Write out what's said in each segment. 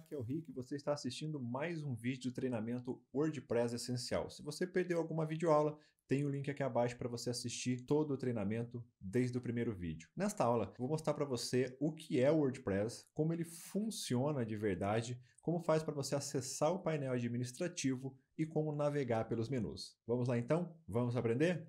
aqui é o Rick e você está assistindo mais um vídeo do treinamento WordPress Essencial. Se você perdeu alguma videoaula, tem o um link aqui abaixo para você assistir todo o treinamento desde o primeiro vídeo. Nesta aula, vou mostrar para você o que é o WordPress, como ele funciona de verdade, como faz para você acessar o painel administrativo e como navegar pelos menus. Vamos lá então? Vamos aprender?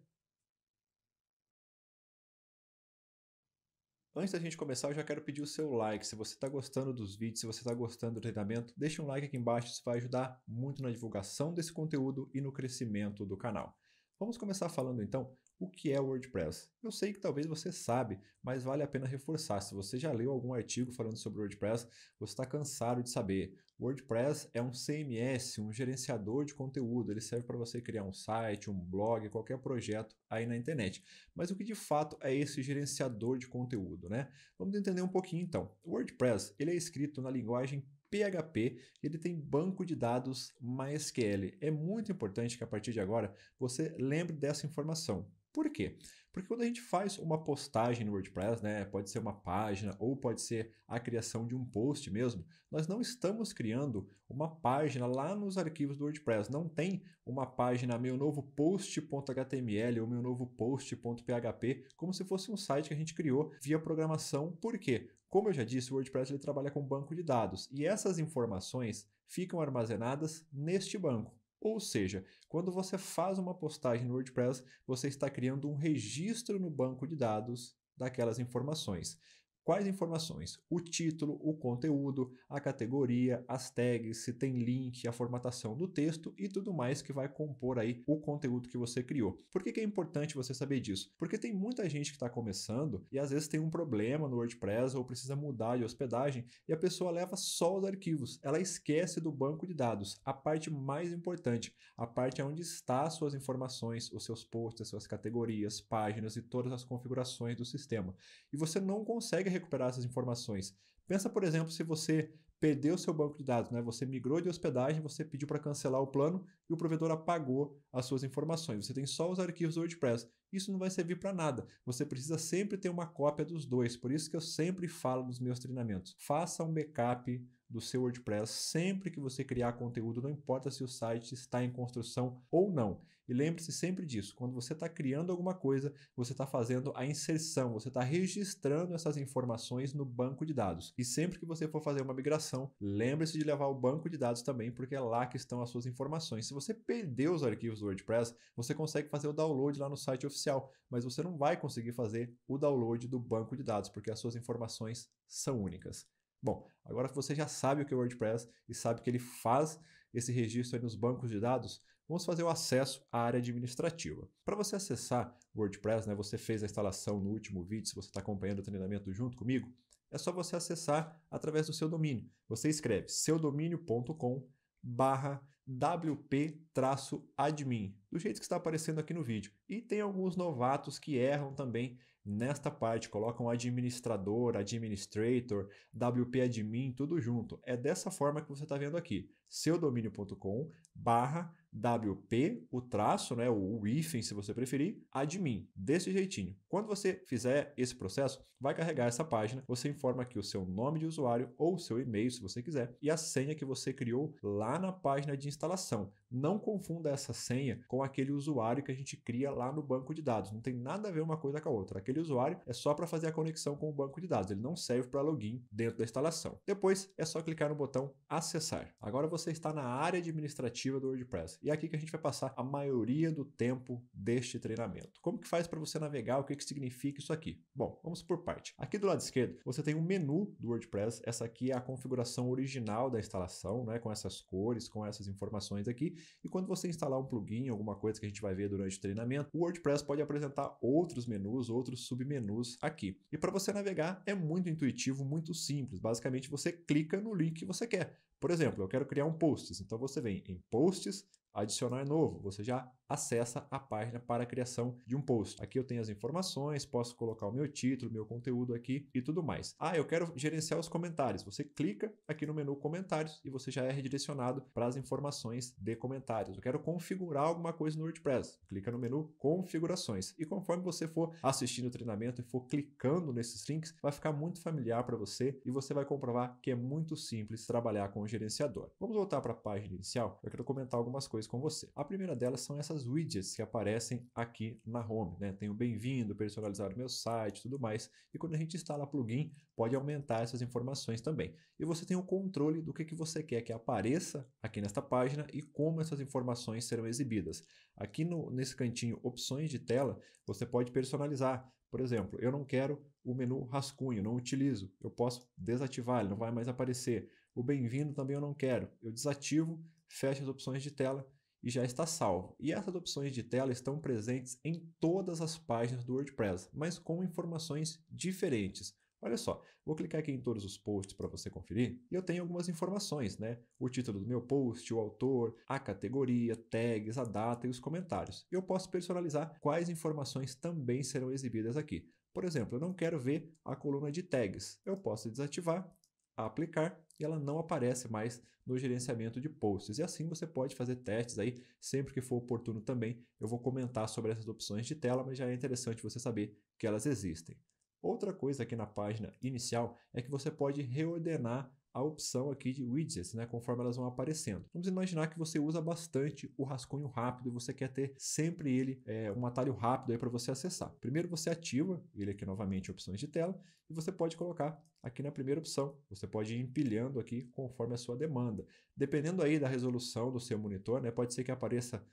Antes da gente começar, eu já quero pedir o seu like. Se você está gostando dos vídeos, se você está gostando do treinamento, deixe um like aqui embaixo, isso vai ajudar muito na divulgação desse conteúdo e no crescimento do canal. Vamos começar falando então o que é o WordPress. Eu sei que talvez você sabe, mas vale a pena reforçar. Se você já leu algum artigo falando sobre o WordPress, você está cansado de saber. WordPress é um CMS, um gerenciador de conteúdo. Ele serve para você criar um site, um blog, qualquer projeto aí na internet. Mas o que de fato é esse gerenciador de conteúdo, né? Vamos entender um pouquinho então. O WordPress ele é escrito na linguagem PHP, ele tem banco de dados MySQL. É muito importante que a partir de agora você lembre dessa informação. Por quê? Porque quando a gente faz uma postagem no WordPress, né, pode ser uma página ou pode ser a criação de um post mesmo, nós não estamos criando uma página lá nos arquivos do WordPress. Não tem uma página meu novo post.html ou meu novo post.php como se fosse um site que a gente criou via programação. Por quê? Como eu já disse, o WordPress ele trabalha com banco de dados e essas informações ficam armazenadas neste banco. Ou seja, quando você faz uma postagem no WordPress, você está criando um registro no banco de dados daquelas informações. Quais informações? O título, o conteúdo, a categoria, as tags, se tem link, a formatação do texto e tudo mais que vai compor aí o conteúdo que você criou. Por que, que é importante você saber disso? Porque tem muita gente que está começando e às vezes tem um problema no WordPress ou precisa mudar de hospedagem e a pessoa leva só os arquivos. Ela esquece do banco de dados, a parte mais importante, a parte é onde está suas informações, os seus posts, as suas categorias, páginas e todas as configurações do sistema. E você não consegue recuperar essas informações. Pensa, por exemplo, se você perdeu seu banco de dados, né? Você migrou de hospedagem, você pediu para cancelar o plano e o provedor apagou as suas informações. Você tem só os arquivos do WordPress. Isso não vai servir para nada. Você precisa sempre ter uma cópia dos dois. Por isso que eu sempre falo nos meus treinamentos. Faça um backup do seu WordPress sempre que você criar conteúdo, não importa se o site está em construção ou não. E lembre-se sempre disso: quando você está criando alguma coisa, você está fazendo a inserção, você está registrando essas informações no banco de dados. E sempre que você for fazer uma migração, lembre-se de levar o banco de dados também, porque é lá que estão as suas informações. Se você perdeu os arquivos do WordPress, você consegue fazer o download lá no site oficial, mas você não vai conseguir fazer o download do banco de dados, porque as suas informações são únicas. Bom, agora que você já sabe o que é o WordPress e sabe que ele faz esse registro nos bancos de dados, vamos fazer o acesso à área administrativa. Para você acessar o WordPress, né, você fez a instalação no último vídeo, se você está acompanhando o treinamento junto comigo, é só você acessar através do seu domínio. Você escreve seudomínio.com barra wp-admin, do jeito que está aparecendo aqui no vídeo. E tem alguns novatos que erram também nesta parte, colocam administrador, administrator, wp-admin, tudo junto. É dessa forma que você está vendo aqui seudomínio.com barra WP, o traço, né, o hífen, se você preferir, admin, desse jeitinho. Quando você fizer esse processo, vai carregar essa página, você informa aqui o seu nome de usuário ou o seu e-mail, se você quiser, e a senha que você criou lá na página de instalação. Não confunda essa senha com aquele usuário que a gente cria lá no banco de dados. Não tem nada a ver uma coisa com a outra. Aquele usuário é só para fazer a conexão com o banco de dados, ele não serve para login dentro da instalação. Depois é só clicar no botão acessar. Agora você você está na área administrativa do WordPress. E é aqui que a gente vai passar a maioria do tempo deste treinamento. Como que faz para você navegar? O que, que significa isso aqui? Bom, vamos por parte. Aqui do lado esquerdo, você tem um menu do WordPress. Essa aqui é a configuração original da instalação, né? com essas cores, com essas informações aqui. E quando você instalar um plugin, alguma coisa que a gente vai ver durante o treinamento, o WordPress pode apresentar outros menus, outros submenus aqui. E para você navegar, é muito intuitivo, muito simples. Basicamente, você clica no link que você quer. Por exemplo, eu quero criar um posts. Então você vem em posts, adicionar é novo. Você já acessa a página para a criação de um post. Aqui eu tenho as informações, posso colocar o meu título, meu conteúdo aqui e tudo mais. Ah, eu quero gerenciar os comentários. Você clica aqui no menu comentários e você já é redirecionado para as informações de comentários. Eu quero configurar alguma coisa no WordPress. Clica no menu configurações e conforme você for assistindo o treinamento e for clicando nesses links, vai ficar muito familiar para você e você vai comprovar que é muito simples trabalhar com o gerenciador. Vamos voltar para a página inicial. Eu quero comentar algumas coisas com você. A primeira delas são essas essas widgets que aparecem aqui na home. Né? Tem o bem-vindo, personalizar o meu site e tudo mais. E quando a gente instala plugin, pode aumentar essas informações também. E você tem o controle do que, que você quer que apareça aqui nesta página e como essas informações serão exibidas. Aqui no, nesse cantinho opções de tela, você pode personalizar. Por exemplo, eu não quero o menu rascunho, não utilizo. Eu posso desativar, ele não vai mais aparecer. O bem-vindo também eu não quero. Eu desativo, fecho as opções de tela e já está salvo. E essas opções de tela estão presentes em todas as páginas do WordPress, mas com informações diferentes. Olha só, vou clicar aqui em todos os posts para você conferir e eu tenho algumas informações, né? O título do meu post, o autor, a categoria, tags, a data e os comentários. Eu posso personalizar quais informações também serão exibidas aqui. Por exemplo, eu não quero ver a coluna de tags. Eu posso desativar a aplicar e ela não aparece mais no gerenciamento de posts. E assim você pode fazer testes aí, sempre que for oportuno também. Eu vou comentar sobre essas opções de tela, mas já é interessante você saber que elas existem. Outra coisa aqui na página inicial é que você pode reordenar a opção aqui de widgets, né, conforme elas vão aparecendo. Vamos imaginar que você usa bastante o rascunho rápido e você quer ter sempre ele, é, um atalho rápido para você acessar. Primeiro você ativa ele aqui novamente, opções de tela, e você pode colocar aqui na primeira opção. Você pode ir empilhando aqui conforme a sua demanda. Dependendo aí da resolução do seu monitor, né, pode ser que apareça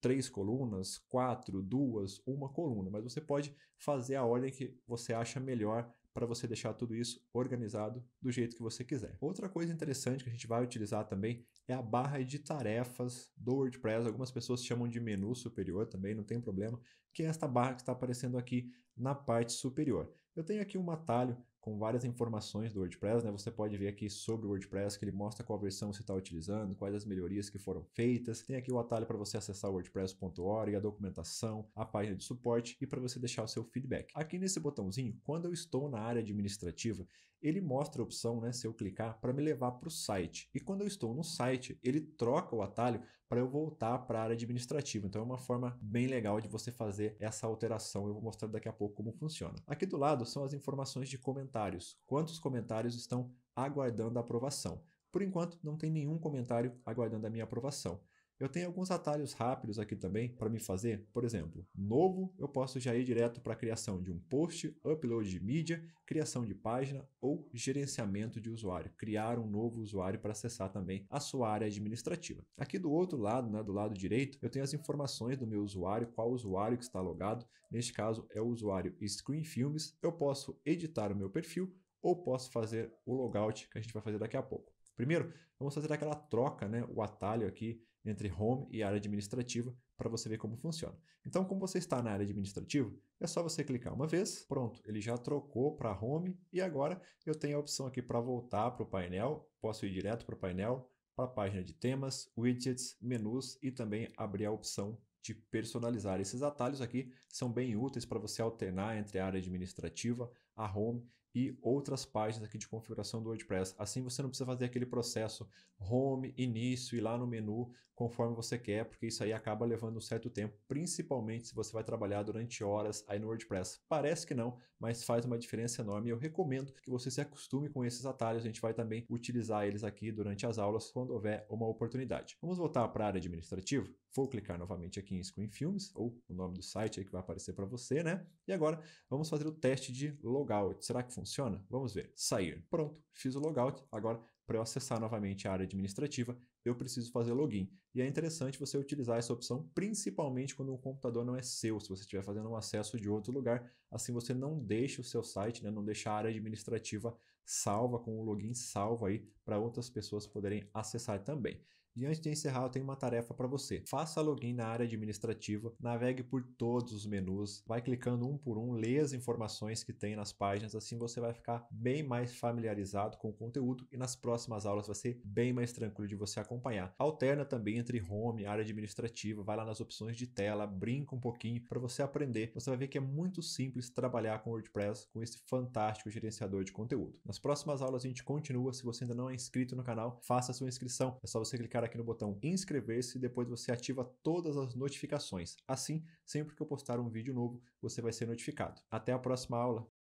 três colunas, quatro, duas, uma coluna, mas você pode fazer a ordem que você acha melhor para você deixar tudo isso organizado do jeito que você quiser. Outra coisa interessante que a gente vai utilizar também é a barra de tarefas do WordPress. Algumas pessoas chamam de menu superior também, não tem problema, que é esta barra que está aparecendo aqui na parte superior. Eu tenho aqui um atalho com várias informações do WordPress, né? Você pode ver aqui sobre o WordPress, que ele mostra qual versão você está utilizando, quais as melhorias que foram feitas. Tem aqui o atalho para você acessar wordpress.org, a documentação, a página de suporte e para você deixar o seu feedback. Aqui nesse botãozinho, quando eu estou na área administrativa, ele mostra a opção, né, se eu clicar, para me levar para o site. E quando eu estou no site, ele troca o atalho para eu voltar para a área administrativa. Então é uma forma bem legal de você fazer essa alteração. Eu vou mostrar daqui a pouco como funciona. Aqui do lado são as informações de comentários. Quantos comentários estão aguardando a aprovação? Por enquanto, não tem nenhum comentário aguardando a minha aprovação. Eu tenho alguns atalhos rápidos aqui também para me fazer. Por exemplo, novo, eu posso já ir direto para a criação de um post, upload de mídia, criação de página ou gerenciamento de usuário, criar um novo usuário para acessar também a sua área administrativa. Aqui do outro lado, né, do lado direito, eu tenho as informações do meu usuário, qual usuário que está logado, neste caso é o usuário Screen Filmes. Eu posso editar o meu perfil ou posso fazer o logout que a gente vai fazer daqui a pouco. Primeiro, vamos fazer aquela troca, né, o atalho aqui entre home e área administrativa para você ver como funciona. Então, como você está na área administrativa, é só você clicar uma vez, pronto, ele já trocou para home e agora eu tenho a opção aqui para voltar para o painel, posso ir direto para o painel, para a página de temas, widgets, menus e também abrir a opção de personalizar. Esses atalhos aqui são bem úteis para você alternar entre a área administrativa, a home e outras páginas aqui de configuração do WordPress. Assim você não precisa fazer aquele processo home, início e lá no menu conforme você quer, porque isso aí acaba levando um certo tempo, principalmente se você vai trabalhar durante horas aí no WordPress. Parece que não, mas faz uma diferença enorme. Eu recomendo que você se acostume com esses atalhos, a gente vai também utilizar eles aqui durante as aulas quando houver uma oportunidade. Vamos voltar para a área administrativa? Vou clicar novamente aqui em Screen Films, ou o nome do site aí que vai aparecer para você, né? E agora vamos fazer o teste de logout. Será que funciona? Vamos ver. Sair. Pronto, fiz o logout. Agora para eu acessar novamente a área administrativa, eu preciso fazer login. E é interessante você utilizar essa opção, principalmente quando um computador não é seu, se você estiver fazendo um acesso de outro lugar. Assim você não deixa o seu site, né, não deixa a área administrativa salva, com o login salvo aí, para outras pessoas poderem acessar também. E antes de encerrar, eu tenho uma tarefa para você. Faça login na área administrativa, navegue por todos os menus, vai clicando um por um, lê as informações que tem nas páginas, assim você vai ficar bem mais familiarizado com o conteúdo e nas próximas aulas vai ser bem mais tranquilo de você acompanhar. Alterna também entre home, área administrativa, vai lá nas opções de tela, brinca um pouquinho para você aprender. Você vai ver que é muito simples trabalhar com WordPress, com esse fantástico gerenciador de conteúdo. Nas próximas aulas a gente continua. Se você ainda não é inscrito no canal, faça a sua inscrição. É só você clicar clicar aqui no botão inscrever-se e depois você ativa todas as notificações. Assim, sempre que eu postar um vídeo novo, você vai ser notificado. Até a próxima aula!